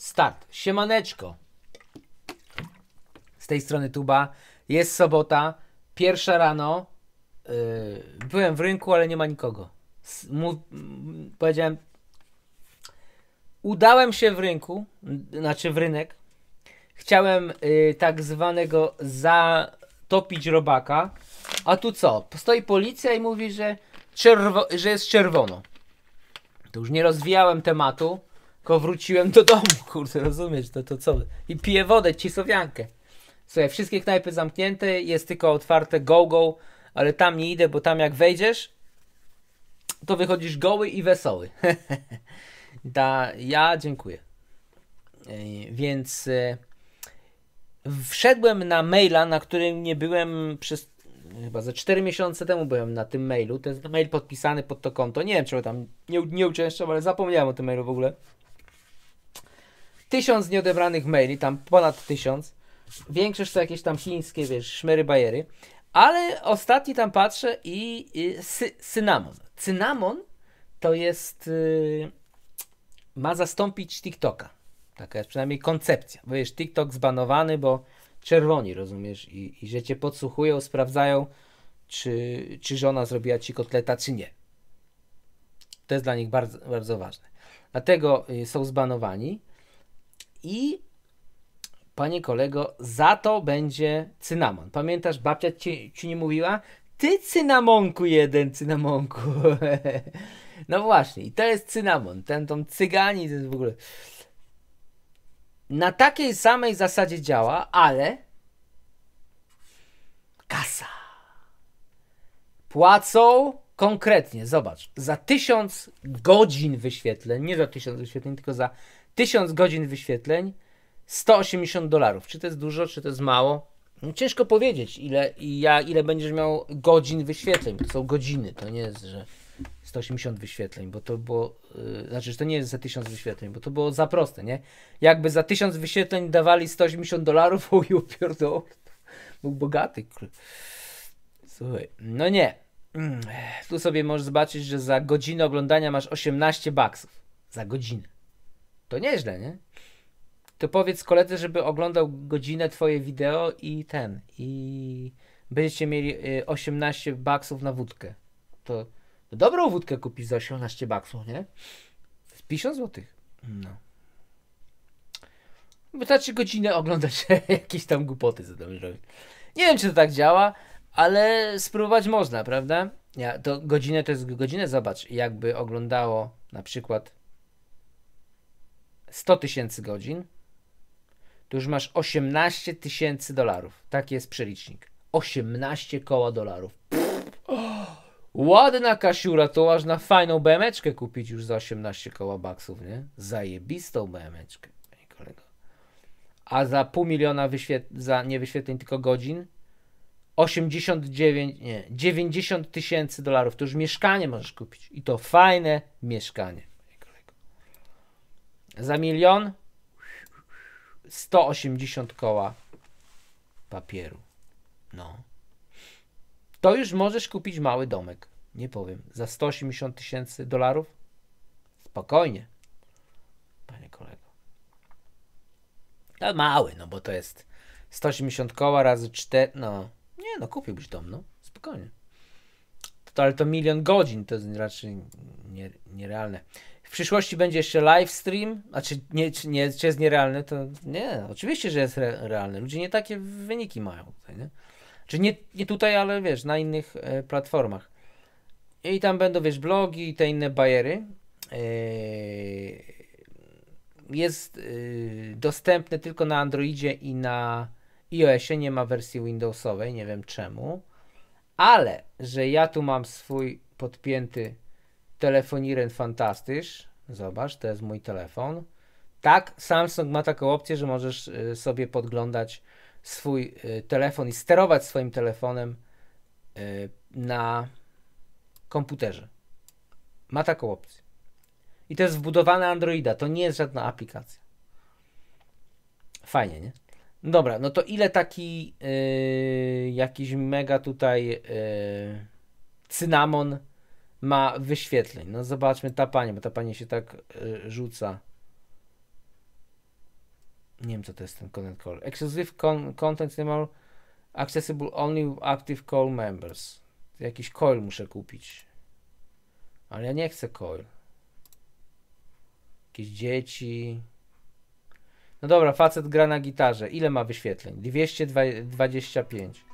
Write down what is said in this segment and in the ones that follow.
Start. Siemaneczko. Z tej strony Tuba. Jest sobota. Pierwsza rano. Yy, byłem w rynku, ale nie ma nikogo. powiedziałem. Udałem się w rynku, znaczy w rynek. Chciałem yy, tak zwanego zatopić robaka. A tu co? Stoi policja i mówi, że, że jest czerwono. To już nie rozwijałem tematu tylko wróciłem do domu, kurde, rozumiesz, to, to co? I piję wodę, cisowiankę. Słuchaj, wszystkie knajpy zamknięte, jest tylko otwarte go-go, ale tam nie idę, bo tam jak wejdziesz, to wychodzisz goły i wesoły. da, ja dziękuję. E, więc e, wszedłem na maila, na którym nie byłem przez chyba ze 4 miesiące temu byłem na tym mailu. To jest mail podpisany pod to konto. Nie wiem, czy tam nie, nie uczęszczam, ale zapomniałem o tym mailu w ogóle. Tysiąc nieodebranych maili, tam ponad tysiąc. Większość to jakieś tam chińskie, wiesz, szmery bajery. Ale ostatni tam patrzę i, i sy, cynamon. Cynamon to jest. Y, ma zastąpić TikToka. Taka jest przynajmniej koncepcja. Bo wiesz, TikTok zbanowany, bo czerwoni, rozumiesz? I, i że cię podsłuchują, sprawdzają, czy, czy żona zrobiła ci kotleta, czy nie. To jest dla nich bardzo, bardzo ważne. Dlatego y, są zbanowani. I panie kolego, za to będzie cynamon. Pamiętasz, babcia ci, ci nie mówiła? Ty cynamonku jeden, cynamonku. no właśnie, i to jest cynamon. Ten tą cygani, to jest w ogóle... Na takiej samej zasadzie działa, ale... Kasa. Płacą konkretnie, zobacz, za tysiąc godzin wyświetleń, nie za tysiąc wyświetleń, tylko za 1000 godzin wyświetleń, 180 dolarów. Czy to jest dużo, czy to jest mało? No, ciężko powiedzieć, ile, ja, ile będziesz miał godzin wyświetleń. To są godziny, to nie jest, że 180 wyświetleń, bo to było, yy, znaczy, że to nie jest za 1000 wyświetleń, bo to było za proste, nie? Jakby za 1000 wyświetleń dawali 180 dolarów, oj, upierdol, był bogaty, kurde. Słuchaj, no nie. Mm, tu sobie możesz zobaczyć, że za godzinę oglądania masz 18 baksów. Za godzinę. To nieźle, nie? To powiedz koledze, żeby oglądał godzinę twoje wideo i ten. I będziecie mieli 18 y, baksów na wódkę. To, to dobrą wódkę kupisz za 18 baksów, nie? Z 50 zł. No. Wystarczy godzinę oglądać jakieś tam głupoty, co tam robić. Nie wiem, czy to tak działa, ale spróbować można, prawda? Ja, to godzinę to jest godzinę, zobacz, jakby oglądało na przykład 100 tysięcy godzin, to już masz 18 tysięcy dolarów. Taki jest przelicznik. 18 koła dolarów. Pff, ładna kasiura, to aż na fajną BMeczkę kupić już za 18 koła baksów, nie? Zajebistą BMeczkę, panie kolego. A za pół miliona za nie wyświetleń, tylko godzin 89, nie, 90 tysięcy dolarów. To już mieszkanie możesz kupić. I to fajne mieszkanie. Za milion 180 koła papieru. No. To już możesz kupić mały domek. Nie powiem. Za 180 tysięcy dolarów? Spokojnie. Panie kolego. No mały, no bo to jest 180 koła razy 4. No. Nie, no kupiłbyś dom, no. Spokojnie. To, ale to milion godzin to jest raczej nierealne w przyszłości będzie jeszcze live stream, a czy, nie, czy, nie, czy jest nierealny, to nie, oczywiście, że jest re realny. Ludzie nie takie wyniki mają tutaj, nie? Czy nie, nie tutaj, ale wiesz, na innych e, platformach. I tam będą, wiesz, blogi i te inne bajery. E, jest e, dostępny tylko na Androidzie i na iOSie, nie ma wersji Windowsowej, nie wiem czemu. Ale, że ja tu mam swój podpięty telefoniren fantastycz. Zobacz, to jest mój telefon. Tak, Samsung ma taką opcję, że możesz y, sobie podglądać swój y, telefon i sterować swoim telefonem y, na komputerze. Ma taką opcję. I to jest wbudowane Androida, to nie jest żadna aplikacja. Fajnie, nie? No dobra, no to ile taki yy, jakiś mega tutaj yy, cynamon ma wyświetleń. No zobaczmy ta pani, bo ta pani się tak y, rzuca. Nie wiem, co to jest ten content call. Exclusive con content memo accessible only with active call members. Jakiś coil muszę kupić. Ale ja nie chcę coil. Jakieś dzieci. No dobra, facet gra na gitarze. Ile ma wyświetleń? 225.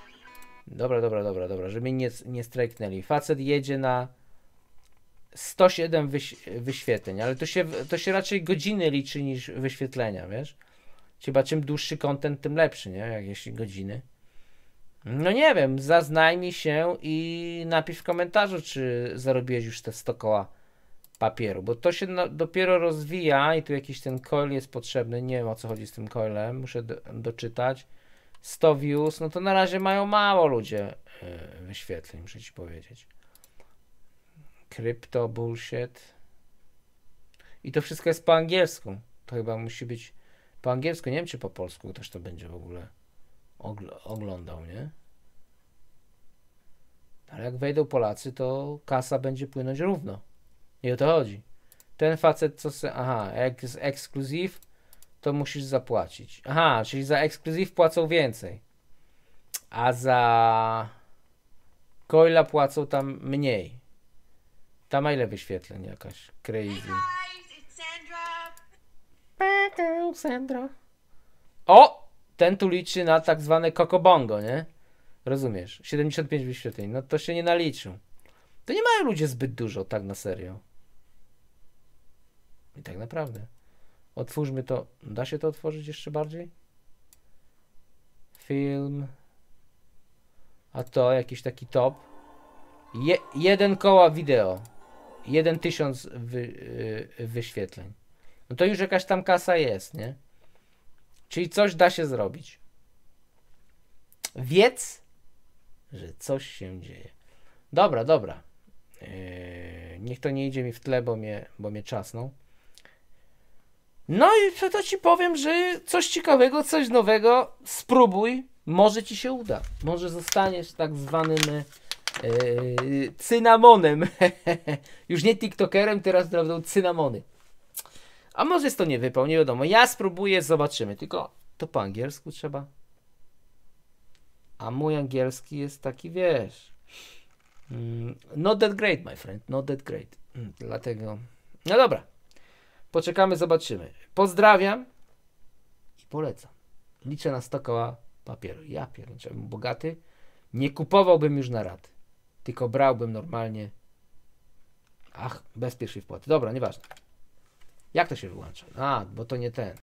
Dobra, dobra, dobra, dobra, żeby nie, nie strajknęli. Facet jedzie na 107 wyś wyświetleń, ale to się, to się raczej godziny liczy niż wyświetlenia, wiesz? Chyba czym dłuższy kontent, tym lepszy, nie? Jak jeśli godziny. No nie wiem, zaznajmij się i napisz w komentarzu, czy zarobiłeś już te 100 koła papieru, bo to się dopiero rozwija i tu jakiś ten coil jest potrzebny, nie wiem o co chodzi z tym coilem, muszę do, doczytać. 100 views, no to na razie mają mało ludzie yy, wyświetleń, muszę ci powiedzieć. Krypto bullshit. I to wszystko jest po angielsku. To chyba musi być po angielsku. Nie wiem, czy po polsku też to będzie w ogóle ogl oglądał, nie? Ale jak wejdą Polacy, to kasa będzie płynąć równo. I o to chodzi. Ten facet, co se... Aha, jak jest ekskluzyw, to musisz zapłacić. Aha, czyli za ekskluzyw płacą więcej. A za... Koila płacą tam mniej. Tam ma ile wyświetleń jakaś? Crazy. Hey Sandra. O! Ten tu liczy na tak zwane kokobongo, nie? Rozumiesz? 75 wyświetleń. No to się nie naliczył. To nie mają ludzie zbyt dużo, tak na serio. I tak naprawdę. Otwórzmy to. Da się to otworzyć jeszcze bardziej? Film. A to jakiś taki top. Je jeden koła wideo jeden tysiąc wy, e, wyświetleń. No to już jakaś tam kasa jest, nie? Czyli coś da się zrobić. Wiedz, że coś się dzieje. Dobra, dobra. Yy, niech to nie idzie mi w tle, bo mnie, bo mnie czasną. No i co to ci powiem, że coś ciekawego, coś nowego spróbuj. Może ci się uda. Może zostaniesz tak zwanym Yy, cynamonem. Już nie TikTokerem, teraz robią cynamony. A może jest to nie wypał, nie wiadomo. Ja spróbuję, zobaczymy. Tylko to po angielsku trzeba. A mój angielski jest taki, wiesz. Mm, not that great, my friend. Not that great. Mm, dlatego. No dobra. Poczekamy, zobaczymy. Pozdrawiam i polecam. Liczę na 100 koła papieru. Ja pierdolę, bogaty. Nie kupowałbym już na raty tylko brałbym normalnie. Ach, bez pierwszej wpłaty. Dobra, nieważne. Jak to się wyłącza? A, bo to nie ten.